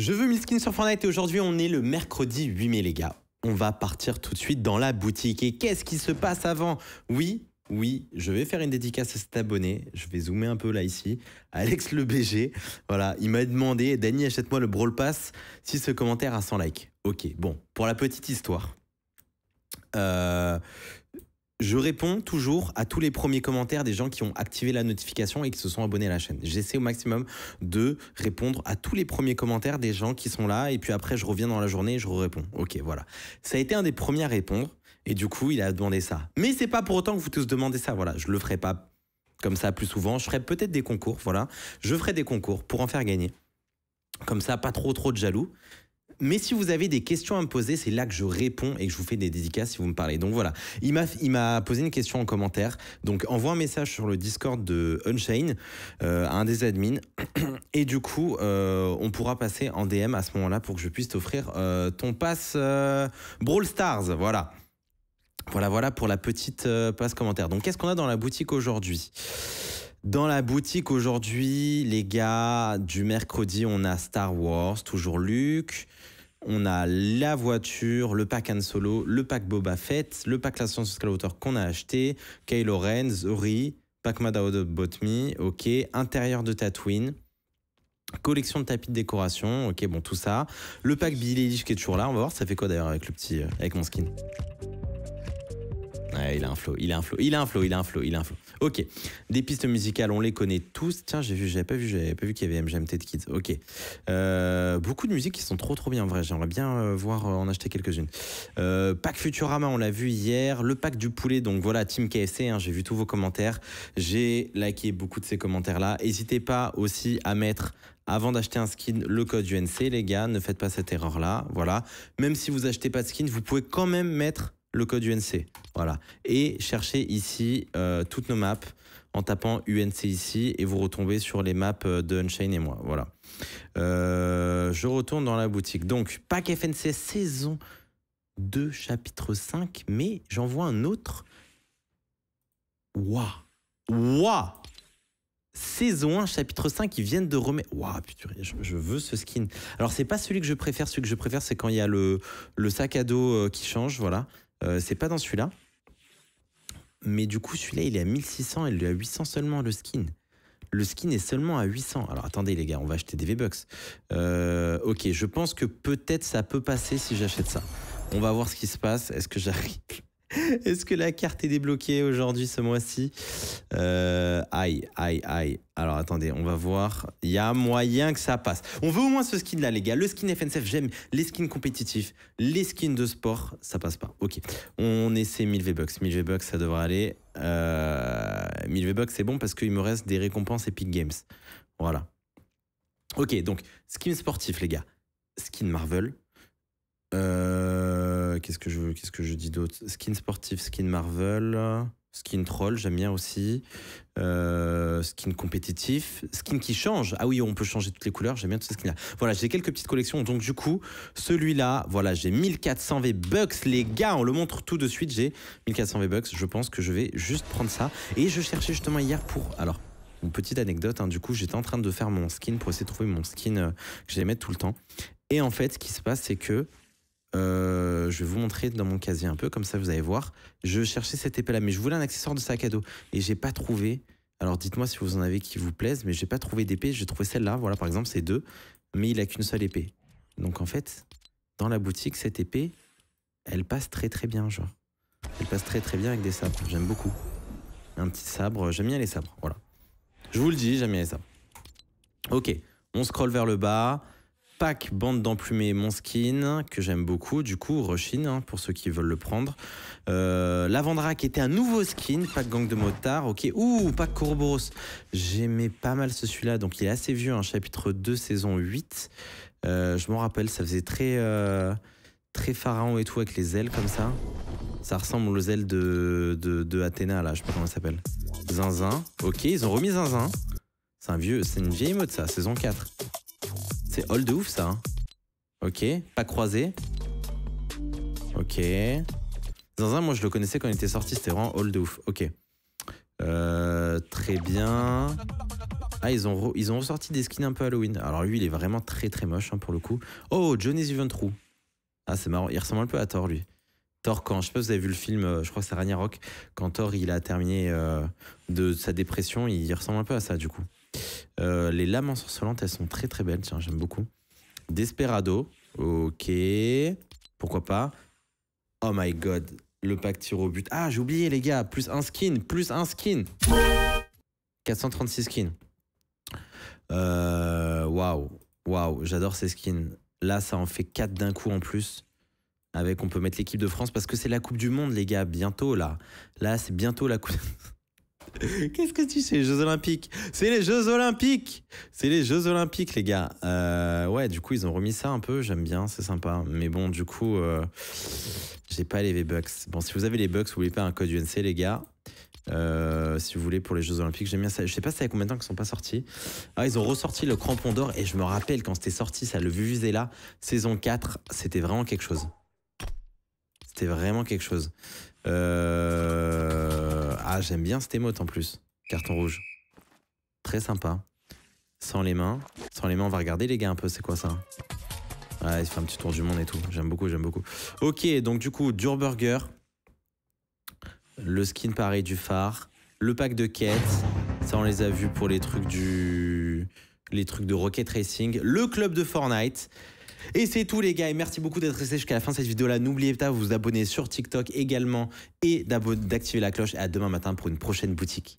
Je veux Miskin sur Fortnite et aujourd'hui on est le mercredi 8 mai les gars. On va partir tout de suite dans la boutique et qu'est-ce qui se passe avant Oui, oui, je vais faire une dédicace à cet abonné. Je vais zoomer un peu là ici. Alex le BG. Voilà, il m'a demandé Dany, achète-moi le Brawl Pass si ce commentaire a 100 likes. Ok, bon, pour la petite histoire. Euh, je réponds toujours à tous les premiers commentaires des gens qui ont activé la notification et qui se sont abonnés à la chaîne. J'essaie au maximum de répondre à tous les premiers commentaires des gens qui sont là et puis après je reviens dans la journée et je réponds. Ok, voilà. Ça a été un des premiers à répondre et du coup il a demandé ça. Mais c'est pas pour autant que vous tous demandez ça. Voilà, je le ferai pas comme ça plus souvent. Je ferai peut-être des concours. Voilà, je ferai des concours pour en faire gagner. Comme ça, pas trop trop de jaloux. Mais si vous avez des questions à me poser, c'est là que je réponds et que je vous fais des dédicaces si vous me parlez. Donc voilà, il m'a, posé une question en commentaire. Donc envoie un message sur le Discord de Unchain à euh, un des admins. Et du coup, euh, on pourra passer en DM à ce moment-là pour que je puisse t'offrir euh, ton pass Brawl Stars. Voilà. Voilà, voilà pour la petite passe commentaire. Donc qu'est-ce qu'on a dans la boutique aujourd'hui dans la boutique aujourd'hui, les gars, du mercredi, on a Star Wars, toujours Luke. On a la voiture, le pack Han Solo, le pack Boba Fett, le pack La science Skywalker qu'on a acheté, Kylo Ren, Ori, pack Madao de Botmi, ok, intérieur de Tatooine, collection de tapis de décoration, ok, bon, tout ça. Le pack Billy Eilish qui est toujours là, on va voir ça fait quoi d'ailleurs avec le petit, euh, avec mon skin il a un flow, il a un flow, il a un flow, il a un flow, il a un flow. Ok. Des pistes musicales, on les connaît tous. Tiens, j'ai vu, j'avais pas vu, j'ai pas vu qu'il y avait MGMT de Kids. Ok. Euh, beaucoup de musiques qui sont trop trop bien, vrai. J'aimerais bien euh, voir euh, en acheter quelques-unes. pack Futurama, on l'a vu hier. Le pack du poulet, donc voilà, Team KSC. Hein, j'ai vu tous vos commentaires. J'ai liké beaucoup de ces commentaires-là. N'hésitez pas aussi à mettre avant d'acheter un skin, le code UNC, les gars, ne faites pas cette erreur-là. Voilà. Même si vous achetez pas de skin, vous pouvez quand même mettre le code UNC. Voilà. Et cherchez ici euh, toutes nos maps en tapant UNC ici et vous retombez sur les maps euh, de Unchain et moi. Voilà. Euh, je retourne dans la boutique. Donc, pack FNC saison 2, chapitre 5, mais j'en vois un autre. Waouh! Waouh! Saison 1, chapitre 5, ils viennent de remettre. Waouh, putain, je, je, veux ce skin. Alors, c'est pas celui que je préfère. Celui que je préfère, c'est quand il y a le, le sac à dos qui change, voilà. Euh, c'est pas dans celui-là. Mais du coup, celui-là, il est à 1600 et il est à 800 seulement, le skin. Le skin est seulement à 800. Alors attendez, les gars, on va acheter des V-Bucks. Euh, ok, je pense que peut-être ça peut passer si j'achète ça. On va voir ce qui se passe. Est-ce que j'arrive Est-ce que la carte est débloquée aujourd'hui, ce mois-ci euh, Aïe, aïe, aïe. Alors attendez, on va voir. Il y a moyen que ça passe. On veut au moins ce skin-là, les gars. Le skin FNCF, j'aime. Les skins compétitifs, les skins de sport, ça passe pas. Ok, on essaie 1000 V-Bucks. 1000 V-Bucks, ça devrait aller. 1000 euh, V-Bucks, c'est bon parce qu'il me reste des récompenses Epic Games. Voilà. Ok, donc, skin sportif, les gars. Skin Marvel. Euh qu'est-ce que je qu'est-ce que je dis d'autre Skin sportif, skin Marvel, skin troll, j'aime bien aussi. Euh, skin compétitif, skin qui change. Ah oui, on peut changer toutes les couleurs, j'aime bien tous ces skins-là. Voilà, j'ai quelques petites collections. Donc du coup, celui-là, voilà, j'ai 1400 V-Bucks, les gars, on le montre tout de suite, j'ai 1400 V-Bucks, je pense que je vais juste prendre ça. Et je cherchais justement hier pour... Alors, une petite anecdote, hein, du coup, j'étais en train de faire mon skin pour essayer de trouver mon skin euh, que que mettre tout le temps. Et en fait, ce qui se passe, c'est que euh, je vais vous montrer dans mon casier un peu, comme ça vous allez voir. Je cherchais cette épée-là, mais je voulais un accessoire de sac à dos et j'ai pas trouvé. Alors dites-moi si vous en avez qui vous plaisent, mais j'ai pas trouvé d'épée. J'ai trouvé celle-là, voilà par exemple, c'est deux, mais il a qu'une seule épée. Donc en fait, dans la boutique, cette épée, elle passe très très bien, genre. Elle passe très très bien avec des sabres. J'aime beaucoup. Un petit sabre, j'aime bien les sabres, voilà. Je vous le dis, j'aime bien les sabres. Ok, on scrolle vers le bas pack bande d'emplumés skin que j'aime beaucoup, du coup, Rushin, hein, pour ceux qui veulent le prendre. Euh, Lavandra, qui était un nouveau skin, pack gang de motards, ok. Ouh, pack courbos j'aimais pas mal ce celui-là, donc il est assez vieux, un hein, chapitre 2, saison 8. Euh, je m'en rappelle, ça faisait très, euh, très pharaon et tout, avec les ailes comme ça. Ça ressemble aux ailes de, de, Athéna, là, je sais pas comment ça s'appelle. Zinzin, ok, ils ont remis Zinzin. C'est un vieux, c'est une vieille mode ça, saison 4. C'est de ouf ça. Hein. Ok, pas croisé. Ok. un moi je le connaissais quand il était sorti, c'était vraiment hold de ouf. Ok. Euh, très bien. Ah, ils ont, ils ont ressorti des skins un peu Halloween. Alors lui, il est vraiment très très moche hein, pour le coup. Oh, Johnny's Even True. Ah, c'est marrant. Il ressemble un peu à Thor lui. Thor, quand je sais pas si vous avez vu le film, euh, je crois que c'est Ragnarok. Quand Thor il a terminé euh, de sa dépression, il ressemble un peu à ça du coup. Euh, les lames ensorcelantes, elles sont très très belles, tiens, j'aime beaucoup. Desperado, ok. Pourquoi pas Oh my god, le pack tir au but. Ah, j'ai oublié les gars, plus un skin, plus un skin 436 skins. Euh, waouh, waouh, j'adore ces skins. Là, ça en fait 4 d'un coup en plus. Avec, on peut mettre l'équipe de France parce que c'est la Coupe du Monde, les gars, bientôt là. Là, c'est bientôt la Coupe. Qu'est-ce que tu sais, Jeux Olympiques C'est les Jeux Olympiques C'est les Jeux Olympiques, les gars. Euh, ouais, du coup, ils ont remis ça un peu, j'aime bien, c'est sympa. Mais bon, du coup, euh, j'ai pas les V-Bucks. Bon, si vous avez les Bucks, n'oubliez pas un code UNC, les gars. Euh, si vous voulez pour les Jeux Olympiques, j'aime bien ça. Je sais pas ça fait combien de temps qu'ils sont pas sortis. Ah, ils ont ressorti le crampon d'or et je me rappelle quand c'était sorti, ça le Vuvuzela saison 4, c'était vraiment quelque chose. C'était vraiment quelque chose. Euh ah, j'aime bien cette émote en plus. Carton rouge. Très sympa. Sans les mains. Sans les mains, on va regarder les gars un peu, c'est quoi ça Ouais, il fait un petit tour du monde et tout. J'aime beaucoup, j'aime beaucoup. Ok, donc du coup, Durburger. Burger. Le skin pareil du phare. Le pack de quêtes. Ça, on les a vus pour les trucs du... Les trucs de Rocket Racing. Le club de Fortnite. Et c'est tout les gars, et merci beaucoup d'être restés jusqu'à la fin de cette vidéo-là. N'oubliez pas de vous abonner sur TikTok également et d'activer la cloche. Et à demain matin pour une prochaine boutique.